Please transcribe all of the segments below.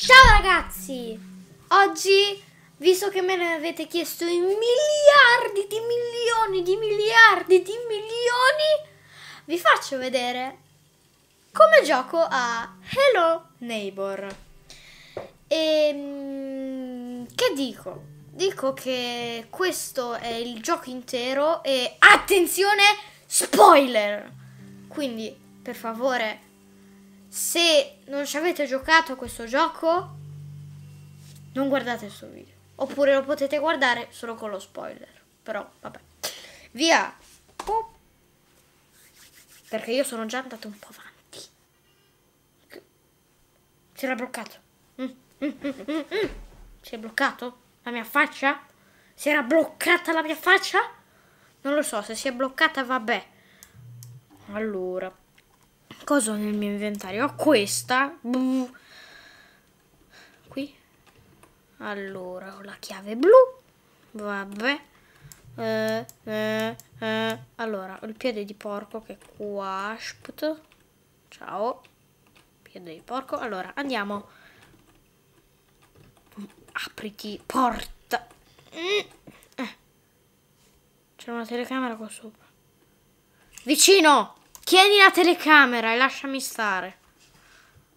Ciao ragazzi! Oggi, visto che me ne avete chiesto in miliardi di milioni di miliardi di milioni, vi faccio vedere come gioco a Hello Neighbor. E ehm, che dico? Dico che questo è il gioco intero e attenzione, spoiler! Quindi, per favore, se non ci avete giocato a questo gioco, non guardate il suo video. Oppure lo potete guardare solo con lo spoiler. Però, vabbè. Via! Pop. Perché io sono già andato un po' avanti. Si era bloccato. Mm, mm, mm, si è bloccato la mia faccia? Si era bloccata la mia faccia? Non lo so, se si è bloccata vabbè. Allora, cosa ho nel mio inventario? Ho questa. Qui. Allora, ho la chiave blu. Vabbè. Eh, eh, eh. Allora, ho il piede di porco che è qua. Ciao. Piede di porco. Allora, andiamo. Apriti, porta. Mm. Eh. C'è una telecamera qua sopra. Vicino! Tieni la telecamera e lasciami stare.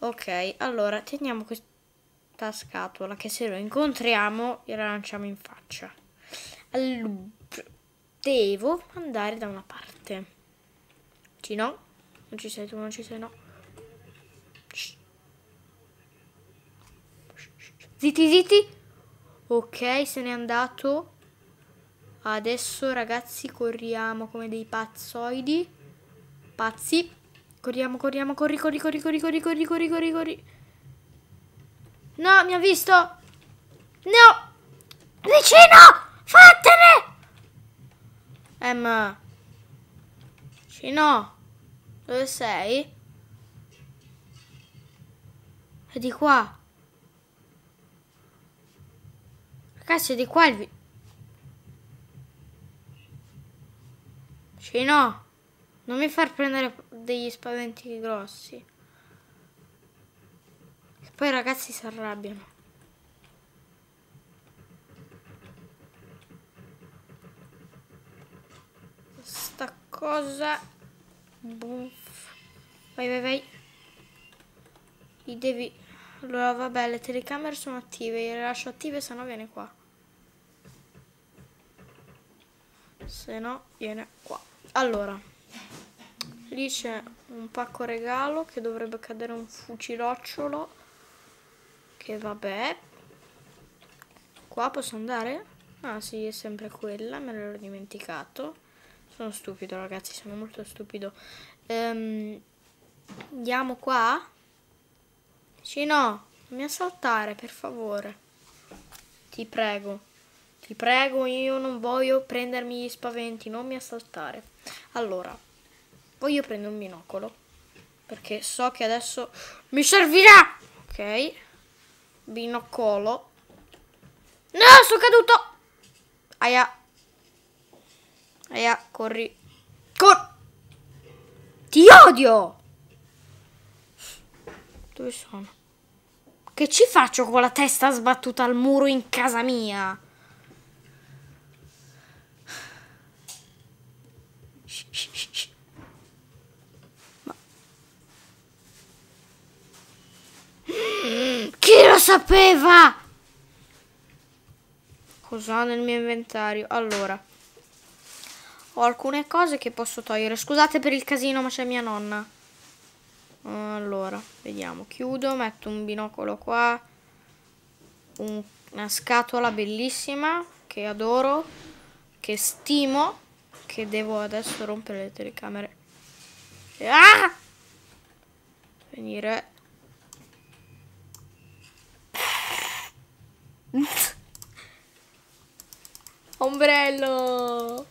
Ok, allora teniamo questa scatola che se lo incontriamo gliela lanciamo in faccia. Allora, devo andare da una parte. Ci no? Non ci sei tu, non ci sei no. Zitti, zitti. Ok, se n'è andato. Adesso ragazzi corriamo come dei pazzoidi. Pazzi. Corriamo, corriamo, corri, corri, corri, corri, corri, corri, corri, corri, corri. No, mi ha visto. No. Vicino! Fattene! Em. Vicino. Dove sei? È di qua. Ragazzi, è di qua il... Vicino. Non mi far prendere degli spaventi grossi. Poi i ragazzi si arrabbiano. Sta cosa... Buff. Vai, vai, vai. I devi... Allora, vabbè, le telecamere sono attive. Le lascio attive, se no viene qua. Se no, viene qua. Allora... Lì c'è un pacco regalo che dovrebbe cadere un fucilocciolo. Che vabbè. Qua posso andare? Ah sì, è sempre quella, me l'ero dimenticato. Sono stupido ragazzi, sono molto stupido. Ehm, andiamo qua? Sì, no, non mi assaltare, per favore. Ti prego. Ti prego, io non voglio prendermi gli spaventi, non mi assaltare. Allora, poi io prendo un binocolo. Perché so che adesso mi servirà. Ok. Binocolo. No, sono caduto. Aia. Aia, corri. Cor... Ti odio! Dove sono? Che ci faccio con la testa sbattuta al muro in casa mia? Shh, shh. sapeva! Cosa ho nel mio inventario? Allora, ho alcune cose che posso togliere. Scusate per il casino, ma c'è mia nonna. Allora, vediamo. Chiudo, metto un binocolo qua. Un, una scatola bellissima che adoro, che stimo, che devo adesso rompere le telecamere. Ah! Venire ombrello.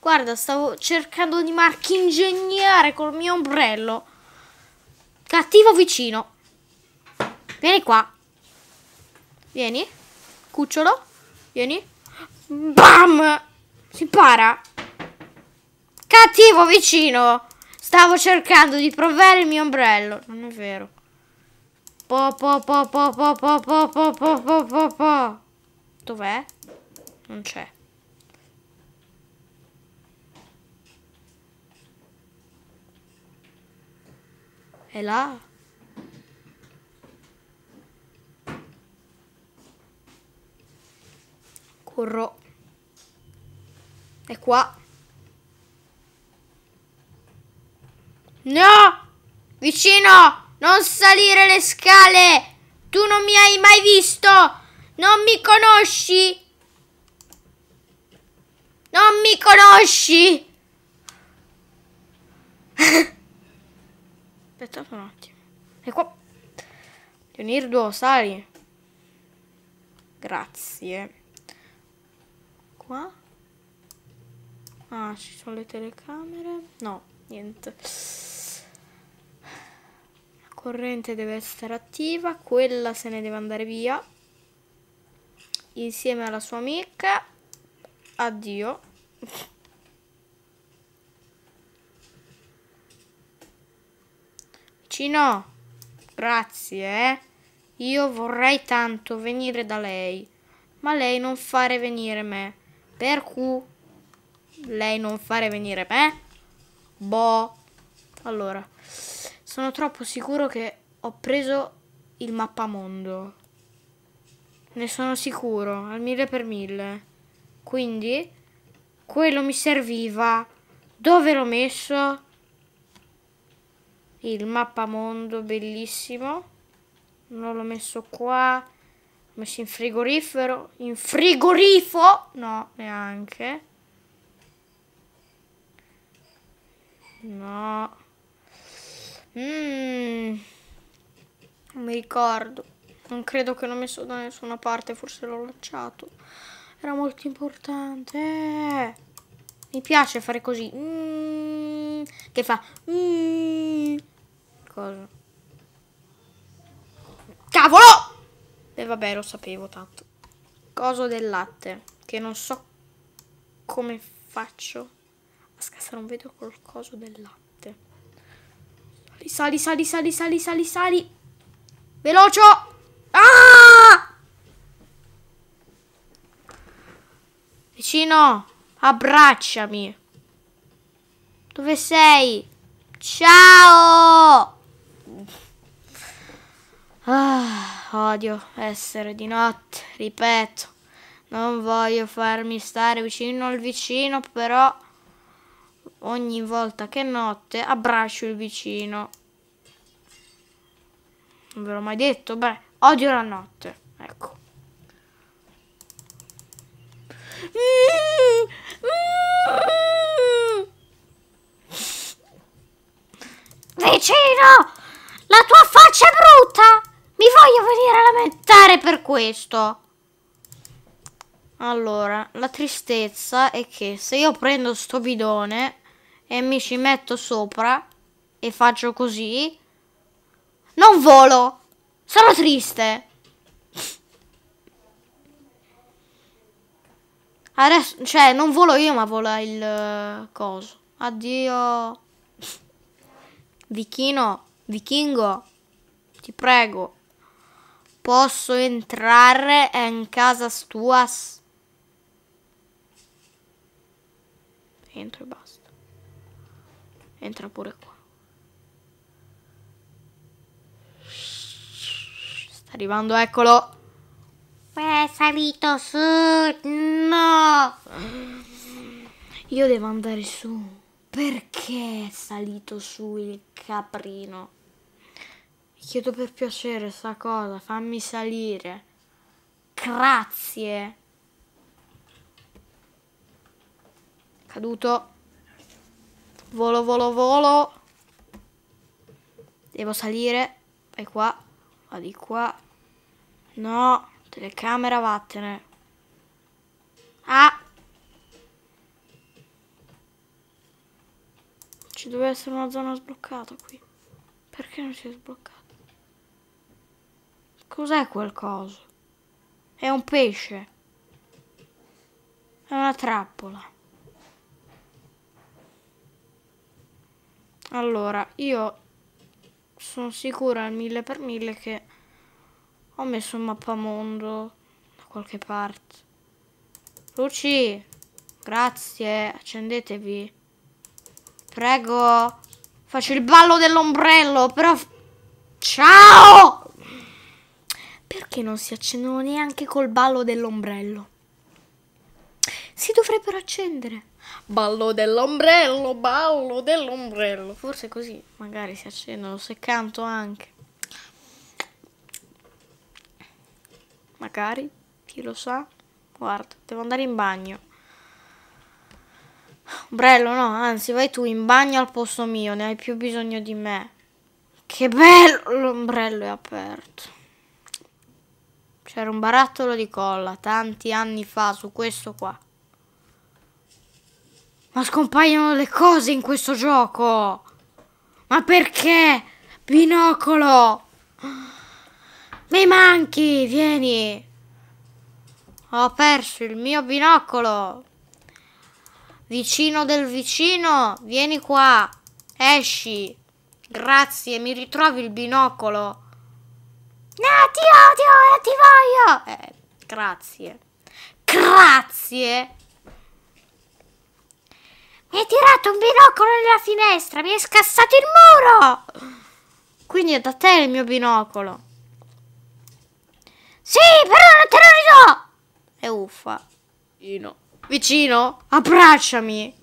Guarda, stavo cercando di marchingegnare col mio ombrello. Cattivo vicino. Vieni qua. Vieni. Cucciolo. Vieni. Bam! Si para. Cattivo vicino. Stavo cercando di provare il mio ombrello. Non è vero. Po po po po po po po po po po po po. po. Dov'è? non c'è. È là? Corro. È qua. No! Vicino! Non salire le scale! Tu non mi hai mai visto! Non mi conosci! Non mi conosci! Aspettate un attimo. E qua... Leonirdo, sali. Grazie. Qua? Ah, ci sono le telecamere. No, niente. La corrente deve essere attiva. Quella se ne deve andare via. Insieme alla sua amica addio vicino grazie eh. io vorrei tanto venire da lei ma lei non fare venire me per cui lei non fare venire me boh allora sono troppo sicuro che ho preso il mappamondo ne sono sicuro al mille per mille quindi quello mi serviva. Dove l'ho messo? Il mappamondo bellissimo. Non l'ho messo qua. L'ho messo in frigorifero. In frigorifo? No, neanche. No. Mm. Non mi ricordo. Non credo che l'ho messo da nessuna parte, forse l'ho lanciato. Era molto importante. Eh. Mi piace fare così. Mm, che fa? Mm, cosa? Cavolo! E vabbè, lo sapevo tanto. Coso del latte. Che non so come faccio a scassare un vetro col del latte. Sali, sali, sali, sali, sali, sali, sali. Vicino, abbracciami. Dove sei? Ciao! Ah, odio essere di notte, ripeto. Non voglio farmi stare vicino al vicino, però ogni volta che è notte abbraccio il vicino. Non ve l'ho mai detto? Beh, odio la notte, ecco. Mm. Vicino! La tua faccia è brutta! Mi voglio venire a lamentare per questo! Allora, la tristezza è che se io prendo sto bidone e mi ci metto sopra e faccio così, non volo! Sono triste! Adesso, cioè, non volo io, ma vola il uh, coso. Addio. Vichino, vichingo, ti prego. Posso entrare in casa tua? Entro e basta. Entra pure qua. Sta arrivando, eccolo. È salito su. No. Io devo andare su. Perché è salito su il caprino? Chiedo per piacere sta cosa, fammi salire. Grazie. Caduto. Volo, volo, volo. Devo salire. Vai qua. Va di qua. No. Telecamera vattene. Ah! Ci deve essere una zona sbloccata qui. Perché non si è sbloccata? Cos'è quel coso? È un pesce. È una trappola. Allora, io sono sicura al mille per mille che ho messo un mappamondo da qualche parte. Luci, grazie, accendetevi. Prego, faccio il ballo dell'ombrello, però... Ciao! Perché non si accendono neanche col ballo dell'ombrello? Si dovrebbero accendere. Ballo dell'ombrello, ballo dell'ombrello. Forse così magari si accendono se canto anche. magari, chi lo sa. Guarda, devo andare in bagno. Ombrello, no, anzi, vai tu in bagno al posto mio, ne hai più bisogno di me. Che bello, l'ombrello è aperto. C'era un barattolo di colla tanti anni fa su questo qua. Ma scompaiono le cose in questo gioco! Ma perché? Binocolo! Mi manchi, vieni. Ho perso il mio binocolo. Vicino del vicino, vieni qua. Esci. Grazie, mi ritrovi il binocolo. No, ti odio e ti voglio. Eh, grazie. Grazie. Mi hai tirato un binocolo nella finestra, mi hai scassato il muro. Quindi è da te il mio binocolo. Sì, però non te lo terrorizzato! E uffa. Vicino. Vicino? Abbracciami!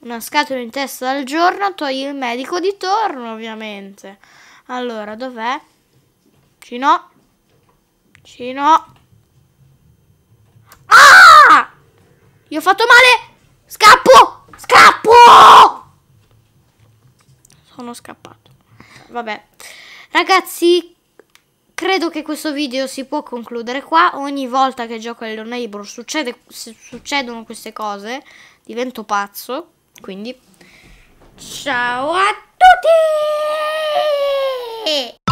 Una scatola in testa al giorno togli il medico di torno, ovviamente. Allora, dov'è? Cino. Cino. Ah! Io ho fatto male! Scappo! Scappo! Sono scappato. Vabbè. Ragazzi, credo che questo video si può concludere qua. Ogni volta che gioco a Little Neighbor succede, succedono queste cose. Divento pazzo. Quindi, ciao a tutti!